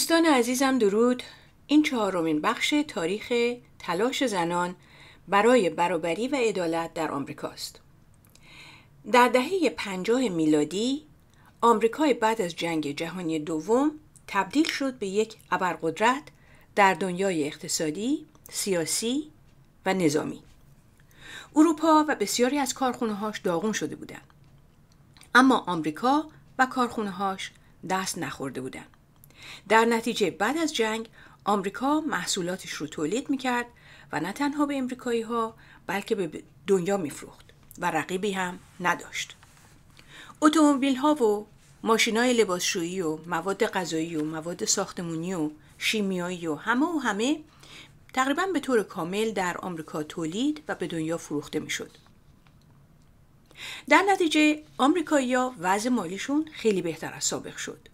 دوستان عزیزم درود این چهارمین بخش تاریخ تلاش زنان برای برابری و عدالت در آمریکاست در دهه پنجاه میلادی آمریکای بعد از جنگ جهانی دوم تبدیل شد به یک ابرقدرت در دنیای اقتصادی، سیاسی و نظامی اروپا و بسیاری از کارخونه‌هاش داغون شده بودند اما آمریکا و کارخونه‌هاش دست نخورده بودند در نتیجه بعد از جنگ آمریکا محصولاتش رو تولید میکرد و نه تنها به امریکایی ها بلکه به دنیا میفروخت و رقیبی هم نداشت اتومبیل ها و ماشین های لباسشویی و مواد غذایی و مواد ساختمونی و شیمیایی و همه و همه تقریبا به طور کامل در آمریکا تولید و به دنیا فروخته میشد. در نتیجه آمریکاییها وضع مالیشون خیلی بهتر از سابق شد.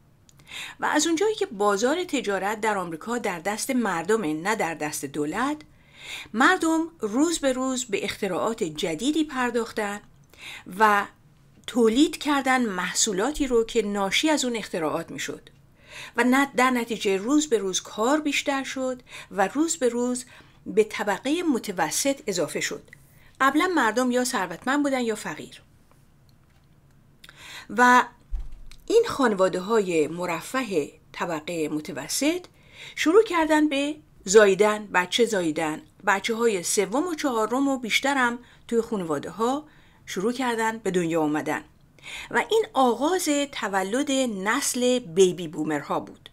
و از اونجایی که بازار تجارت در آمریکا در دست مردم نه در دست دولت مردم روز به روز به اختراعات جدیدی پرداختن و تولید کردن محصولاتی رو که ناشی از اون اختراعات میشد و نه در نتیجه روز به روز کار بیشتر شد و روز به روز به طبقه متوسط اضافه شد قبلا مردم یا ثروتمند بودن یا فقیر و این خانواده های مرفه طبقه متوسط شروع کردن به زایدن بچه زایدن بچه های سوم و چهارم و بیشترم توی خانواده ها شروع کردن به دنیا آمدن و این آغاز تولد نسل بیبی بومرها بود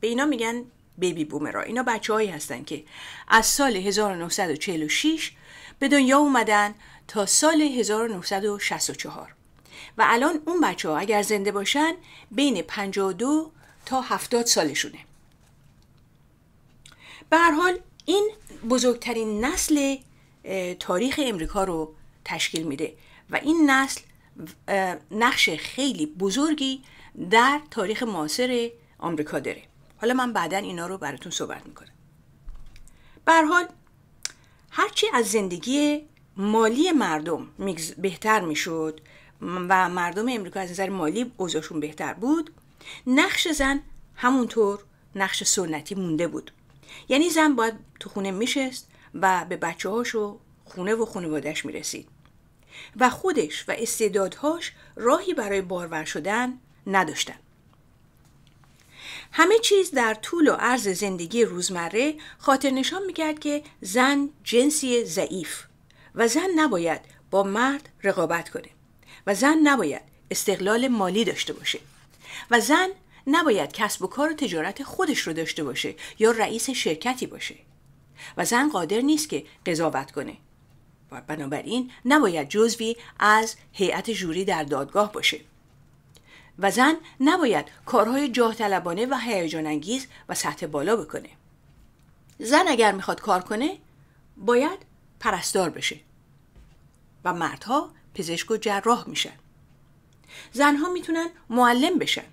به اینا میگن بیبی بومرها اینا بچه هایی هستن که از سال 1946 به دنیا اومدن تا سال 1964 و الان اون بچه ها اگر زنده باشن بین 52 تا 70 سالشونه به حال این بزرگترین نسل تاریخ امریکا رو تشکیل میده و این نسل نقش خیلی بزرگی در تاریخ معاصر آمریکا داره حالا من بعدا اینا رو براتون صحبت میکنم به حال هرچی از زندگی مالی مردم بهتر میشد و مردم امریکا از نظر مالی اوضاعشون بهتر بود نقش زن همونطور نقش سنتی مونده بود یعنی زن باید تو خونه میشست و به بچه و خونه و خانوادهش میرسید و خودش و استعدادهاش راهی برای بارور شدن نداشتن همه چیز در طول و عرض زندگی روزمره خاطر نشان میکرد که زن جنسی ضعیف و زن نباید با مرد رقابت کنه و زن نباید استقلال مالی داشته باشه و زن نباید کسب و کار و تجارت خودش رو داشته باشه یا رئیس شرکتی باشه و زن قادر نیست که قضاوت کنه و بنابراین نباید جزوی از هیئت جوری در دادگاه باشه و زن نباید کارهای جاه طلبانه و هیجان انگیز و سطح بالا بکنه زن اگر میخواد کار کنه باید پرستار بشه و مردها پزشک و جراح میشن زنها میتونن معلم بشن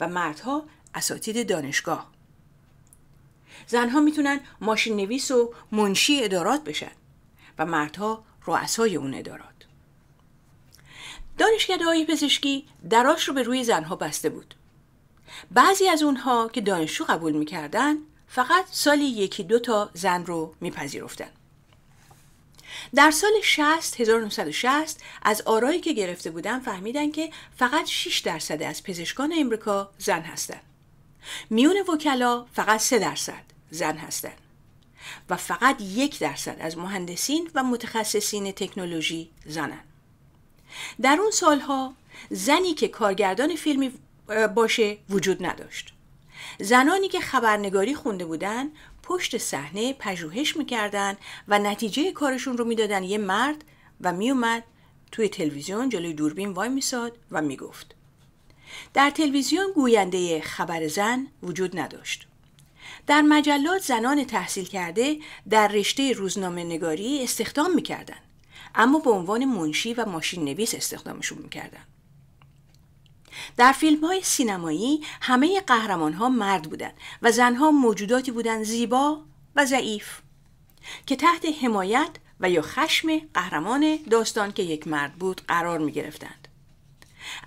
و مردها اساتید دانشگاه زنها میتونن ماشین نویس و منشی ادارات بشن و مردها رؤسای اون ادارات دانشگاه های پزشکی دراش رو به روی زنها بسته بود بعضی از اونها که دانشجو قبول میکردن فقط سالی یکی دو تا زن رو میپذیرفتن در سال 60 1960 از آرایی که گرفته بودن فهمیدن که فقط 6 درصد از پزشکان امریکا زن هستند. میون وکلا فقط 3 درصد زن هستند و فقط یک درصد از مهندسین و متخصصین تکنولوژی زنن. در اون سالها زنی که کارگردان فیلمی باشه وجود نداشت. زنانی که خبرنگاری خونده بودن پشت صحنه پژوهش میکردن و نتیجه کارشون رو میدادن یه مرد و میومد توی تلویزیون جلوی دوربین وای میساد و میگفت در تلویزیون گوینده خبر زن وجود نداشت در مجلات زنان تحصیل کرده در رشته روزنامه نگاری استخدام میکردن اما به عنوان منشی و ماشین نویس استخدامشون میکردن در فیلم های سینمایی همه قهرمان ها مرد بودند و زنها موجوداتی بودند زیبا و ضعیف که تحت حمایت و یا خشم قهرمان داستان که یک مرد بود قرار می گرفتند.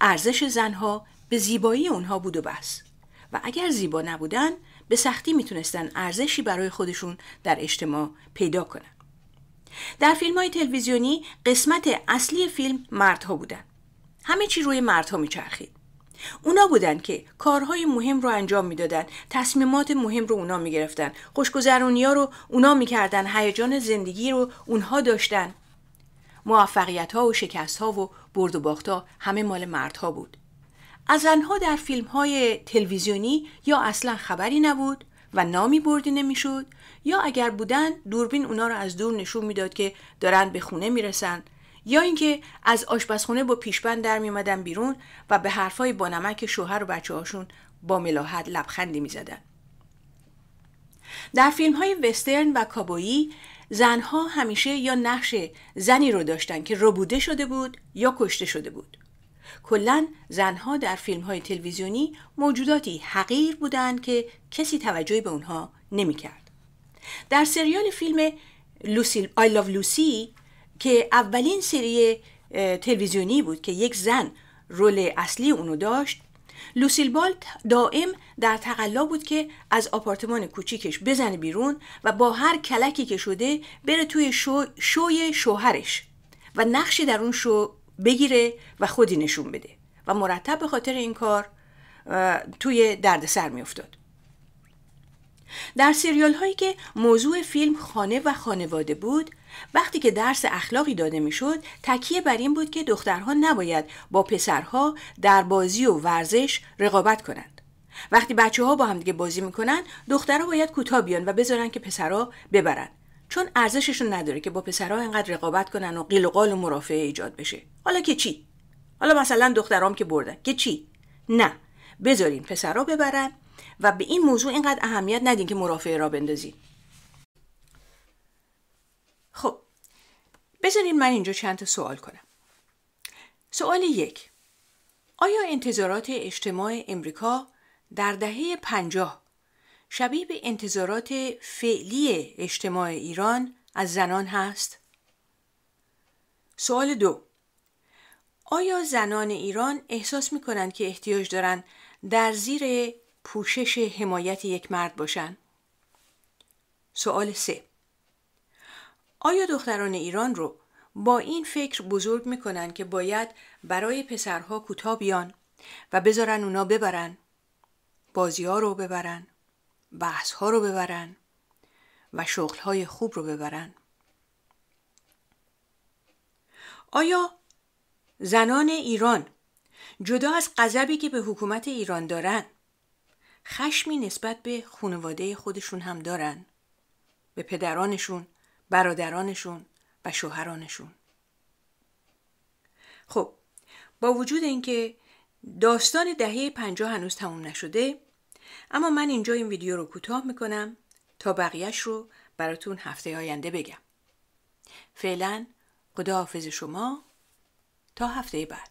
ارزش زنها به زیبایی اونها بود و بس و اگر زیبا نبودن به سختی میتونستن ارزشی برای خودشون در اجتماع پیدا کنند. در فیلم های تلویزیونی قسمت اصلی فیلم مردها بودند همه چی روی مردها میچرخید اونا بودن که کارهای مهم رو انجام میدادن تصمیمات مهم رو اونا میگرفتن خوشگذرونیا رو اونا میکردن هیجان زندگی رو اونها داشتن موفقیت ها و شکست ها و برد و باخت ها همه مال مردها بود از آنها در فیلم های تلویزیونی یا اصلا خبری نبود و نامی بردی نمیشد یا اگر بودن دوربین اونا رو از دور نشون میداد که دارن به خونه میرسن یا اینکه از آشپزخونه با پیشبند در میومدن بیرون و به حرفای نمک شوهر و بچه هاشون با ملاحت لبخندی میزدن در فیلم های وسترن و کابویی زنها همیشه یا نقش زنی رو داشتن که ربوده شده بود یا کشته شده بود کلا زنها در فیلم های تلویزیونی موجوداتی حقیر بودند که کسی توجهی به اونها نمیکرد. در سریال فیلم لوسی آی لوسی که اولین سری تلویزیونی بود که یک زن رول اصلی اونو داشت لوسیل بالت دائم در تقلا بود که از آپارتمان کوچیکش بزنه بیرون و با هر کلکی که شده بره توی شو شوی شوهرش و نقشی در اون شو بگیره و خودی نشون بده و مرتب به خاطر این کار توی دردسر میافتاد در سریال هایی که موضوع فیلم خانه و خانواده بود وقتی که درس اخلاقی داده میشد تکیه بر این بود که دخترها نباید با پسرها در بازی و ورزش رقابت کنند وقتی بچه ها با همدیگه بازی میکنن دخترها باید کوتاه بیان و بذارن که پسرها ببرن چون ارزششون نداره که با پسرها اینقدر رقابت کنن و قیل و قال و مرافعه ایجاد بشه حالا که چی حالا مثلا دخترام که بردن که چی نه بذارین پسرها ببرن و به این موضوع اینقدر اهمیت ندین که مرافعه را بندازین خب بذارین من اینجا چند تا سوال کنم سوال یک آیا انتظارات اجتماع امریکا در دهه پنجاه شبیه به انتظارات فعلی اجتماع ایران از زنان هست؟ سوال دو آیا زنان ایران احساس می کنند که احتیاج دارند در زیر پوشش حمایت یک مرد باشن سوال سه آیا دختران ایران رو با این فکر بزرگ میکنن که باید برای پسرها کوتاه بیان و بذارن اونا ببرن بازی ها رو ببرن بحث ها رو ببرن و شغل های خوب رو ببرن آیا زنان ایران جدا از قذبی که به حکومت ایران دارند خشمی نسبت به خانواده خودشون هم دارن به پدرانشون، برادرانشون و شوهرانشون خب با وجود اینکه داستان دهه پنجاه هنوز تموم نشده اما من اینجا این ویدیو رو کوتاه میکنم تا بقیهش رو براتون هفته آینده بگم فعلا خداحافظ شما تا هفته بعد